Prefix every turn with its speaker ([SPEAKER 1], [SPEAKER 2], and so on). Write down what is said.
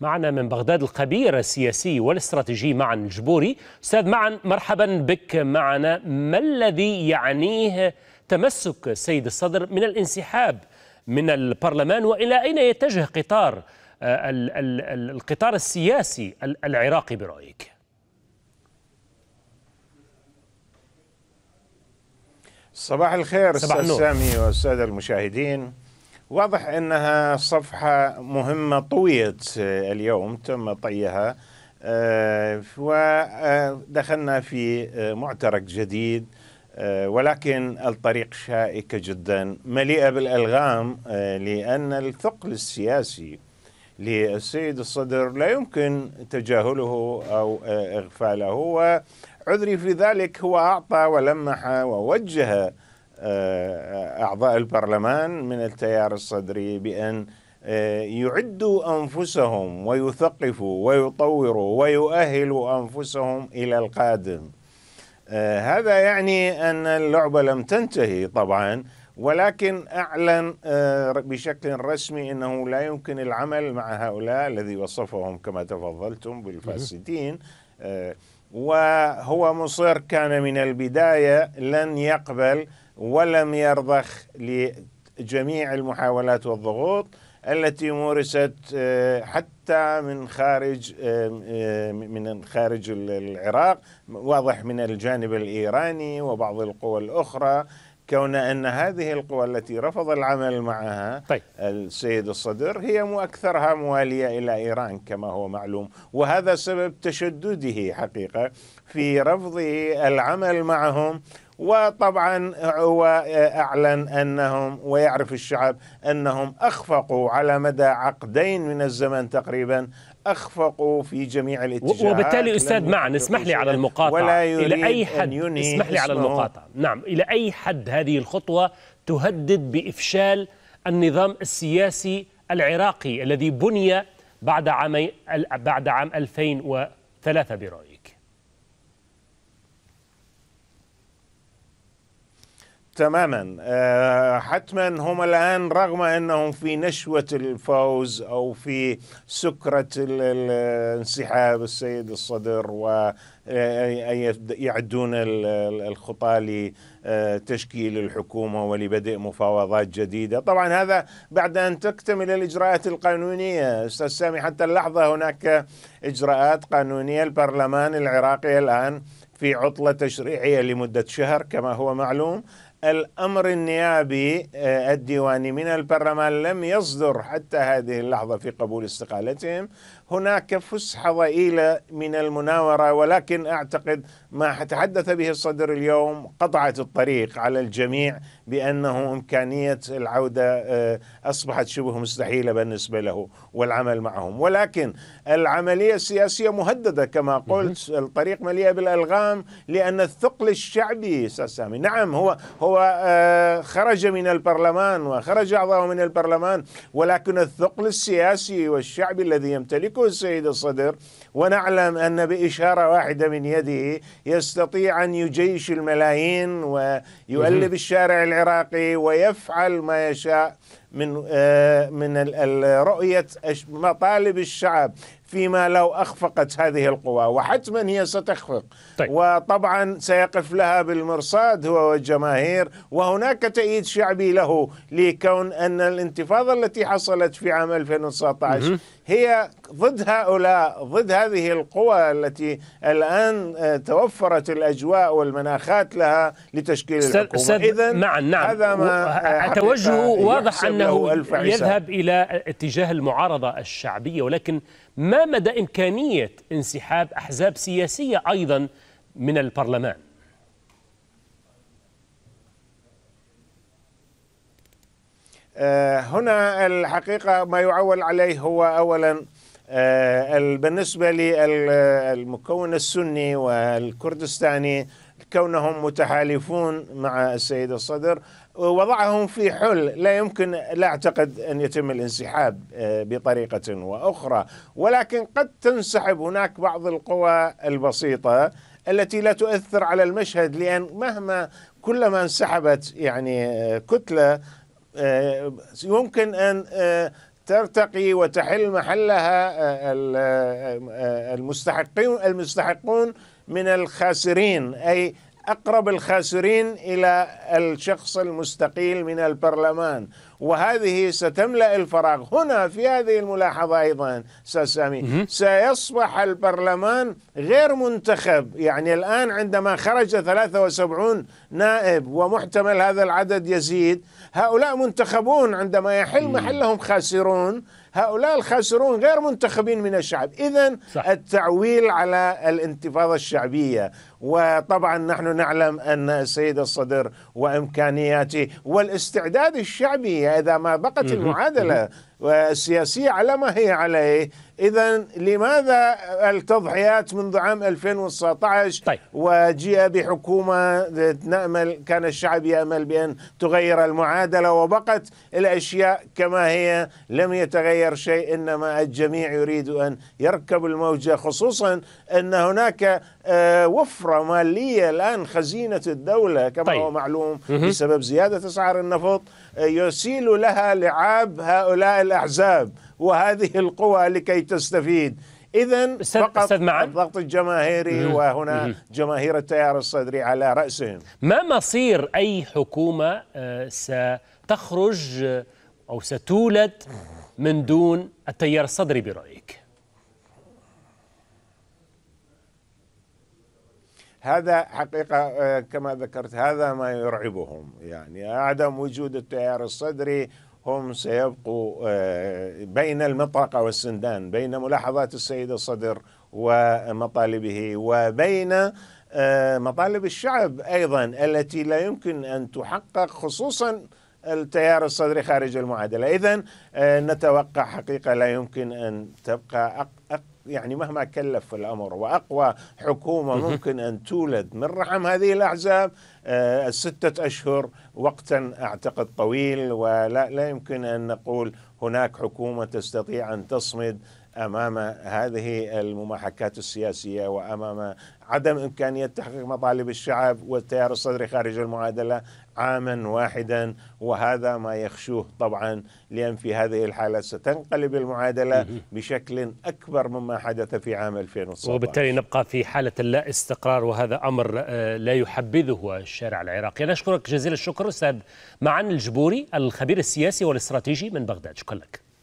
[SPEAKER 1] معنا من بغداد الخبير السياسي والاستراتيجي معن الجبوري استاذ معن مرحبا بك معنا ما الذي يعنيه تمسك السيد الصدر من الانسحاب من البرلمان والى اين يتجه قطار آه، القطار السياسي العراقي برايك
[SPEAKER 2] صباح الخير استاذ سامي والساده المشاهدين واضح انها صفحه مهمه طويت آه، اليوم تم طيها آه، ودخلنا في آه، معترك جديد ولكن الطريق شائكه جدا مليئه بالالغام لان الثقل السياسي للسيد الصدر لا يمكن تجاهله او اغفاله وعذري في ذلك هو اعطى ولمح ووجه آه، أعضاء البرلمان من التيار الصدري بأن آه، يعدوا أنفسهم ويثقفوا ويطوروا ويؤهلوا أنفسهم إلى القادم آه، هذا يعني أن اللعبة لم تنتهي طبعا ولكن أعلن بشكل رسمي أنه لا يمكن العمل مع هؤلاء الذي وصفهم كما تفضلتم بالفاسدين وهو مصر كان من البداية لن يقبل ولم يرضخ لجميع المحاولات والضغوط التي مورست آه، حتى من خارج من خارج العراق واضح من الجانب الايراني وبعض القوى الاخرى كون ان هذه القوى التي رفض العمل معها طيب. السيد الصدر هي اكثرها مواليه الى ايران كما هو معلوم وهذا سبب تشدده حقيقه في رفضه العمل معهم وطبعا هو أعلن أنهم ويعرف الشعب أنهم أخفقوا على مدى عقدين من الزمن تقريبا أخفقوا في جميع الاتجاهات وبالتالي أستاذ معن اسمح لي على المقاطعة ولا يريد إلى أي حد اسمح لي على المقاطعة
[SPEAKER 1] نعم إلى أي حد هذه الخطوة تهدد بإفشال النظام السياسي العراقي الذي بني بعد عام بعد عام 2003 برأيي
[SPEAKER 2] تماما آه، حتما هم الان رغم انهم في نشوه الفوز او في سكره انسحاب السيد الصدر و آه، يعدون الخطى لتشكيل آه، الحكومه ولبدء مفاوضات جديده، طبعا هذا بعد ان تكتمل الاجراءات القانونيه، استاذ سامي حتى اللحظه هناك اجراءات قانونيه البرلمان العراقي الان في عطله تشريعيه لمده شهر كما هو معلوم، الأمر النيابي آه، الديواني من البرلمان لم يصدر حتى هذه اللحظة في قبول استقالتهم هناك فسحة ضئيلة من المناورة ولكن أعتقد ما تحدث به الصدر اليوم قطعت الطريق على الجميع بأنه إمكانية العودة آه، أصبحت شبه مستحيلة بالنسبة له والعمل معهم ولكن العملية السياسية مهددة كما قلت الطريق مليئة بالألغام لأن الثقل الشعبي سامي نعم هو هو وخرج آه، من البرلمان وخرج أعضاء من البرلمان ولكن الثقل السياسي والشعبي الذي يمتلكه السيد الصدر ونعلم أن بإشارة واحدة من يده يستطيع أن يجيش الملايين ويؤلب الشارع العراقي ويفعل ما يشاء من آه، من رؤيه مطالب الشعب فيما لو اخفقت هذه القوى وحتما هي ستخفق طيب. وطبعا سيقف لها بالمرصاد هو والجماهير وهناك تأييد شعبي له لكون ان الانتفاضه التي حصلت في عام 2019 هي ضد هؤلاء ضد هذه القوى التي الآن آه، توفرت الأجواء والمناخات لها لتشكيل الحكومة إذن نعم نعم هذا ما أتوجه واضح أنه يذهب
[SPEAKER 1] إلى اتجاه المعارضة الشعبية ولكن ما مدى إمكانية انسحاب أحزاب سياسية أيضا من
[SPEAKER 2] البرلمان آه، هنا الحقيقة ما يعول عليه هو أولا آه، بالنسبة للمكون السني والكردستاني كونهم متحالفون مع السيد الصدر وضعهم في حل لا يمكن لا اعتقد ان يتم الانسحاب آه، بطريقه واخرى ولكن قد تنسحب هناك بعض القوى البسيطه التي لا تؤثر على المشهد لان مهما كلما انسحبت يعني آه، كتله يمكن ان ترتقي وتحل محلها آه، آه، آه، المستحقين المستحقون من الخاسرين اي اقرب الخاسرين الى الشخص المستقيل من البرلمان وهذه ستملأ الفراغ هنا في هذه الملاحظة أيضا سامي سيصبح البرلمان غير منتخب يعني الآن عندما خرج 73 نائب ومحتمل هذا العدد يزيد هؤلاء منتخبون عندما يحل محلهم خاسرون هؤلاء الخاسرون غير منتخبين من الشعب إذا التعويل على الانتفاضة الشعبية وطبعا نحن نعلم أن السيد الصدر وإمكانياته والاستعداد الشعبي اذا ما بقت المعادله والسياسية على ما هي عليه إذا لماذا التضحيات منذ عام 2019 طيب. وجيء بحكومة نأمل كان الشعب يأمل بأن تغير المعادلة وبقت الأشياء كما هي لم يتغير شيء إنما الجميع يريد أن يركب الموجة خصوصا أن هناك آه، وفرة مالية الآن خزينة الدولة كما طيب. هو معلوم بسبب زيادة أسعار النفط آه، يسيل لها لعاب هؤلاء الاحزاب وهذه القوى لكي تستفيد اذا فقط الضغط الجماهيري مم. وهنا مم. جماهير التيار الصدري على راسهم
[SPEAKER 1] ما مصير اي حكومه آه، ستخرج آه، او ستولد من دون التيار الصدري برايك
[SPEAKER 2] هذا حقيقة آه، كما ذكرت هذا ما يرعبهم يعني عدم وجود التيار الصدري هم سيبقوا آه، بين المطرقة والسندان بين ملاحظات السيد الصدر ومطالبه وبين آه، مطالب الشعب أيضا التي لا يمكن أن تحقق خصوصا التيار الصدري خارج المعادله، اذا آه، نتوقع حقيقه لا يمكن ان تبقى أق أق يعني مهما كلف الامر واقوى حكومه ممكن ان تولد من رحم هذه الاحزاب السته آه، اشهر وقتا اعتقد طويل ولا لا يمكن ان نقول هناك حكومه تستطيع ان تصمد امام هذه المماحكات السياسيه وامام عدم امكانيه تحقيق مطالب الشعب والتيار الصدري خارج المعادله عاما واحدا وهذا ما يخشوه طبعا لان في هذه الحاله ستنقلب المعادله بشكل اكبر مما حدث في عام 2019 وبالتالي
[SPEAKER 1] نبقى في حاله اللا استقرار وهذا امر آه، لا يحبذه الشارع العراقي انا اشكرك جزيل الشكر استاذ معن الجبوري الخبير السياسي والاستراتيجي من بغداد شكرا لك